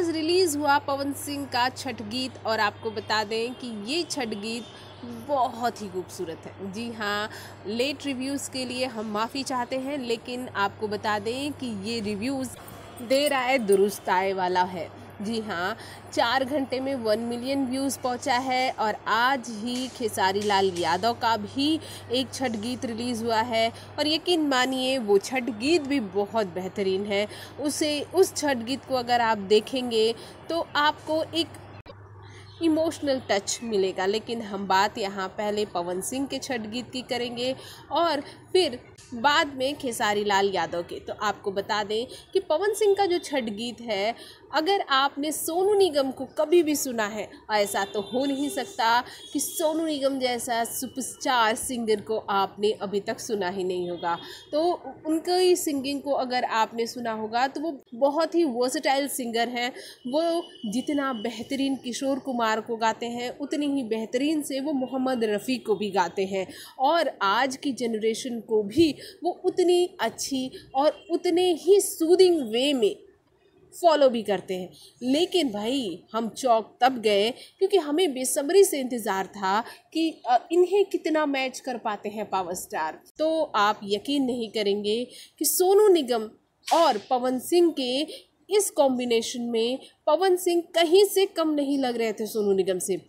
आज रिलीज़ हुआ पवन सिंह का छठ गीत और आपको बता दें कि ये छठ गीत बहुत ही खूबसूरत है जी हाँ लेट रिव्यूज़ के लिए हम माफ़ी चाहते हैं लेकिन आपको बता दें कि ये रिव्यूज़ देर आए दुरुस्त आए वाला है जी हाँ चार घंटे में वन मिलियन व्यूज़ पहुंचा है और आज ही खेसारी लाल यादव का भी एक छठ गीत रिलीज़ हुआ है और यकीन मानिए वो छठ गीत भी बहुत बेहतरीन है उसे उस छठ गीत को अगर आप देखेंगे तो आपको एक इमोशनल टच मिलेगा लेकिन हम बात यहाँ पहले पवन सिंह के छठ गीत की करेंगे और फिर बाद में खेसारी लाल यादव के तो आपको बता दें कि पवन सिंह का जो छठ गीत है अगर आपने सोनू निगम को कभी भी सुना है ऐसा तो हो नहीं सकता कि सोनू निगम जैसा सुपरस्टार सिंगर को आपने अभी तक सुना ही नहीं होगा तो उनकी सिंगिंग को अगर आपने सुना होगा तो वो बहुत ही वर्सटाइल सिंगर हैं वो जितना बेहतरीन किशोर कुमार को गाते हैं उतनी ही बेहतरीन से वो मोहम्मद रफ़ी को भी गाते हैं और आज की जनरेशन को भी वो उतनी अच्छी और उतने ही सूदिंग वे में फॉलो भी करते हैं लेकिन भाई हम चौक तब गए क्योंकि हमें बेसब्री से इंतज़ार था कि इन्हें कितना मैच कर पाते हैं पावर स्टार तो आप यकीन नहीं करेंगे कि सोनू निगम और पवन सिंह के इस कॉम्बिनेशन में पवन सिंह कहीं से कम नहीं लग रहे थे सोनू निगम से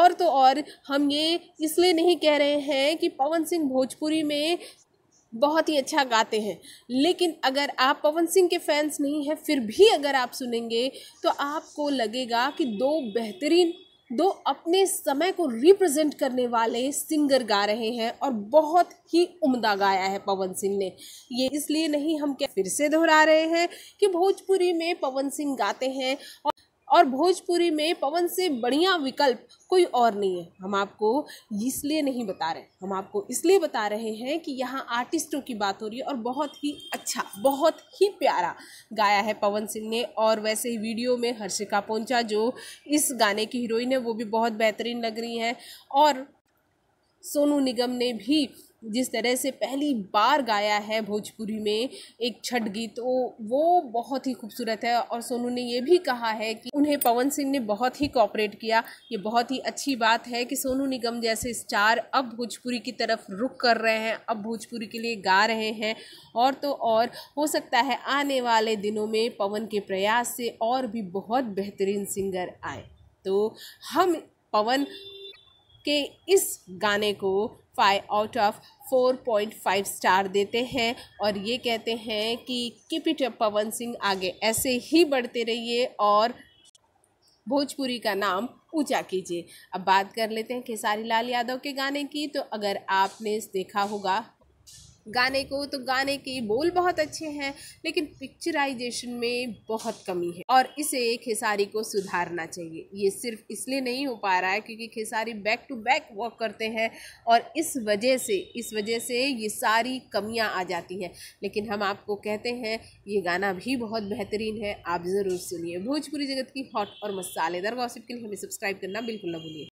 और तो और हम ये इसलिए नहीं कह रहे हैं कि पवन सिंह भोजपुरी में बहुत ही अच्छा गाते हैं लेकिन अगर आप पवन सिंह के फैंस नहीं हैं फिर भी अगर आप सुनेंगे तो आपको लगेगा कि दो बेहतरीन दो अपने समय को रिप्रेजेंट करने वाले सिंगर गा रहे हैं और बहुत ही उम्दा गाया है पवन सिंह ने ये इसलिए नहीं हम क्या फिर से दोहरा रहे हैं कि भोजपुरी में पवन सिंह गाते हैं और और भोजपुरी में पवन से बढ़िया विकल्प कोई और नहीं है हम आपको इसलिए नहीं बता रहे हम आपको इसलिए बता रहे हैं कि यहाँ आर्टिस्टों की बात हो रही है और बहुत ही अच्छा बहुत ही प्यारा गाया है पवन सिंह ने और वैसे ही वीडियो में हर्षिका पोंचा जो इस गाने की हीरोइन है वो भी बहुत बेहतरीन लग रही हैं और सोनू निगम ने भी जिस तरह से पहली बार गाया है भोजपुरी में एक छठ गीत तो वो बहुत ही खूबसूरत है और सोनू ने ये भी कहा है कि उन्हें पवन सिंह ने बहुत ही कॉपरेट किया ये बहुत ही अच्छी बात है कि सोनू निगम जैसे स्टार अब भोजपुरी की तरफ रुख कर रहे हैं अब भोजपुरी के लिए गा रहे हैं और तो और हो सकता है आने वाले दिनों में पवन के प्रयास से और भी बहुत बेहतरीन सिंगर आए तो हम पवन के इस गाने को five out of four point five star देते हैं और ये कहते हैं कि keep it up Pawan Singh आगे ऐसे ही बढ़ते रहिए और भोजपुरी का नाम ऊंचा कीजिए अब बात कर लेते हैं खेसारी लाल यादव के गाने की तो अगर आपने देखा होगा गाने को तो गाने के बोल बहुत अच्छे हैं लेकिन पिक्चराइजेशन में बहुत कमी है और इसे खेसारी को सुधारना चाहिए ये सिर्फ इसलिए नहीं हो पा रहा है क्योंकि Khesari back to back walk करते हैं और इस वजह से इस वजह से ये सारी कमियां आ जाती हैं लेकिन हम आपको कहते हैं ये गाना भी बहुत बेहतरीन है आप ज़रूर सुनिए भोजपुरी जगत की हॉट और मसालेदार गॉसिप के लिए हमें सब्सक्राइब करना बिल्कुल ना भूलिए